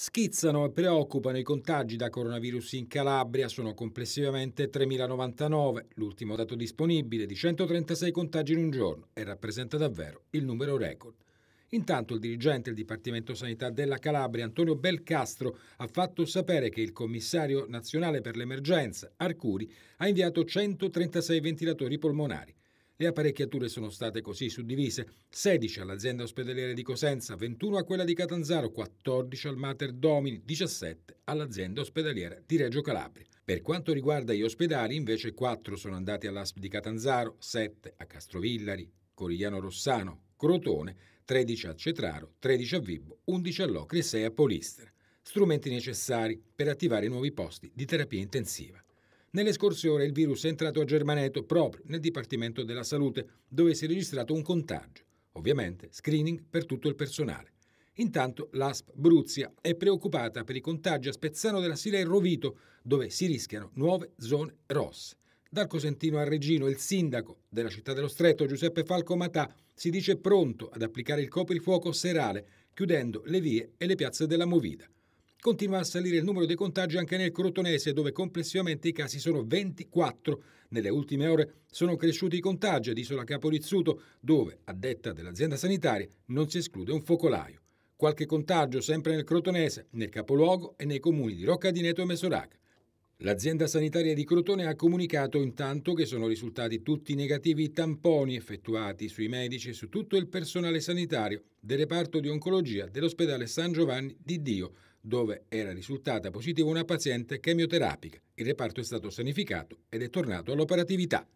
Schizzano e preoccupano i contagi da coronavirus in Calabria, sono complessivamente 3.099, l'ultimo dato disponibile di 136 contagi in un giorno e rappresenta davvero il numero record. Intanto il dirigente del Dipartimento Sanità della Calabria, Antonio Belcastro, ha fatto sapere che il commissario nazionale per l'emergenza, Arcuri, ha inviato 136 ventilatori polmonari. Le apparecchiature sono state così suddivise: 16 all'azienda ospedaliera di Cosenza, 21 a quella di Catanzaro, 14 al Mater Domini, 17 all'azienda ospedaliera di Reggio Calabria. Per quanto riguarda gli ospedali, invece 4 sono andati all'ASP di Catanzaro, 7 a Castrovillari, Corigliano Rossano, Crotone, 13 a Cetraro, 13 a Vibbo, 11 a Locri e 6 a Polistera. Strumenti necessari per attivare i nuovi posti di terapia intensiva. Nelle scorse ore il virus è entrato a Germaneto proprio nel Dipartimento della Salute, dove si è registrato un contagio. Ovviamente screening per tutto il personale. Intanto l'ASP Bruzia è preoccupata per i contagi a Spezzano della Sila e Rovito, dove si rischiano nuove zone rosse. Dal Cosentino a Regino il sindaco della città dello Stretto, Giuseppe Falco Matà, si dice pronto ad applicare il coprifuoco serale, chiudendo le vie e le piazze della Movida. Continua a salire il numero dei contagi anche nel Crotonese, dove complessivamente i casi sono 24. Nelle ultime ore sono cresciuti i contagi ad Isola Capo Rizzuto, dove, a detta dell'azienda sanitaria, non si esclude un focolaio. Qualche contagio sempre nel Crotonese, nel capoluogo e nei comuni di Rocca di Neto e Mesoraca. L'azienda sanitaria di Crotone ha comunicato intanto che sono risultati tutti negativi i tamponi effettuati sui medici e su tutto il personale sanitario del reparto di oncologia dell'ospedale San Giovanni di Dio, dove era risultata positiva una paziente chemioterapica. Il reparto è stato sanificato ed è tornato all'operatività.